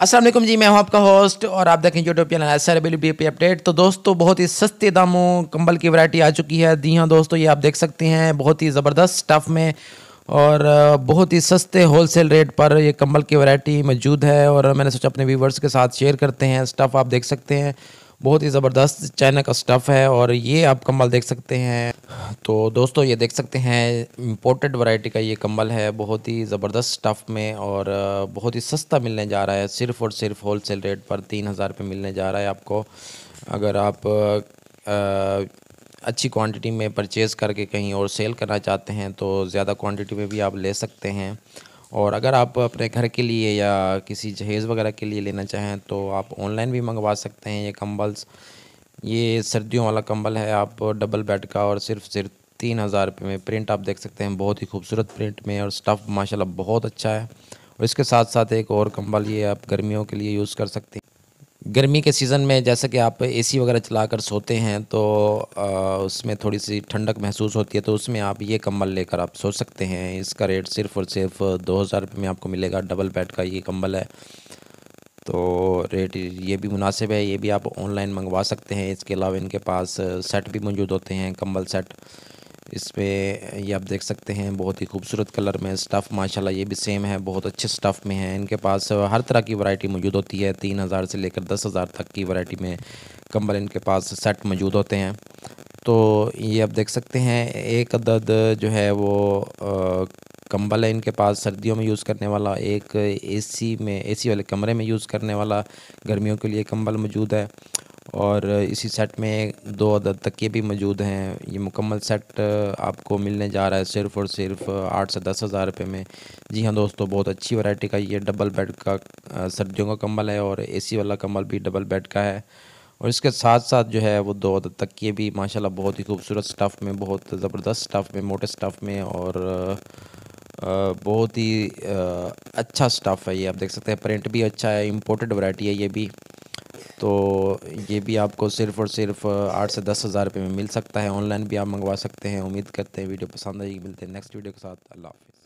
असलम जी मैं हूं आपका होस्ट और आप देखें YouTube channel S R B P update तो दोस्तों बहुत ही सस्ते दामों कंबल की वैरायटी आ चुकी है दी हाँ दोस्तों ये आप देख सकते हैं बहुत ही ज़बरदस्त स्टफ़ में और बहुत ही सस्ते होलसेल रेट पर ये कंबल की वैरायटी मौजूद है और मैंने सोचा अपने व्यूवर्स के साथ शेयर करते हैं स्टफ़ आप देख सकते हैं बहुत ही ज़बरदस्त चाइना का स्टफ़ है और ये आप कंबल देख सकते हैं तो दोस्तों ये देख सकते हैं इम्पोर्टेड वैरायटी का ये कंबल है बहुत ही ज़बरदस्त स्टफ़ में और बहुत ही सस्ता मिलने जा रहा है सिर्फ़ और सिर्फ होल सेल रेट पर तीन हज़ार रुपये मिलने जा रहा है आपको अगर आप आ, अच्छी क्वांटिटी में परचेज़ करके कहीं और सेल करना चाहते हैं तो ज़्यादा क्वान्टिटी में भी आप ले सकते हैं और अगर आप अपने घर के लिए या किसी जहेज़ वगैरह के लिए लेना चाहें तो आप ऑनलाइन भी मंगवा सकते हैं ये कम्बल्स ये सर्दियों वाला कंबल है आप डबल बेड का और सिर्फ सिर्फ तीन हज़ार रुपये में प्रिंट आप देख सकते हैं बहुत ही खूबसूरत प्रिंट में और स्टफ़ माशाल्लाह बहुत अच्छा है और इसके साथ साथ एक और कंबल ये आप गर्मियों के लिए यूज़ कर सकते हैं गर्मी के सीज़न में जैसे कि आप एसी वगैरह चला कर सोते हैं तो आ, उसमें थोड़ी सी ठंडक महसूस होती है तो उसमें आप ये कंबल लेकर आप सो सकते हैं इसका रेट सिर्फ़ और सिर्फ दो हज़ार रुपये में आपको मिलेगा डबल बेड का ये कंबल है तो रेट ये भी मुनासिब है ये भी आप ऑनलाइन मंगवा सकते हैं इसके अलावा इनके पास सेट भी मौजूद होते हैं कम्बल सेट इस पर ये आप देख सकते हैं बहुत ही खूबसूरत कलर में स्टफ़ माशाल्लाह ये भी सेम है बहुत अच्छे स्टफ़ में है इनके पास हर तरह की वैरायटी मौजूद होती है तीन हज़ार से लेकर दस हज़ार तक की वैरायटी में कंबल इनके पास सेट मौजूद होते हैं तो ये आप देख सकते हैं एक अदद जो है वो कंबल है इनके पास सर्दियों में यूज़ करने वाला एक एसी में एसी वाले कमरे में यूज़ करने वाला गर्मियों के लिए कंबल मौजूद है और इसी सेट में दो अदद तकिए भी मौजूद हैं ये मुकम्मल सेट आपको मिलने जा रहा है सिर्फ़ और सिर्फ आठ से दस हज़ार रुपये में जी हाँ दोस्तों बहुत अच्छी वैरायटी का ये डबल बेड का सर्दियों का कंबल है और एसी वाला कंबल भी डबल बेड का है और इसके साथ साथ जो है वो दो अदद तकिए भी माशाल्लाह बहुत ही खूबसूरत स्टफ़ में बहुत ज़बरदस्त स्टफ़ में मोटे स्टफ़ में और बहुत ही अच्छा स्टफ़ है ये आप देख सकते हैं प्रिंट भी अच्छा है इम्पोर्टेड वैरायटी है ये भी तो ये भी आपको सिर्फ़ और सिर्फ आठ से दस हज़ार रुपये में मिल सकता है ऑनलाइन भी आप मंगवा सकते हैं उम्मीद करते हैं वीडियो पसंद आएगी मिलते हैं नेक्स्ट वीडियो के साथ अल्लाह हाफिज़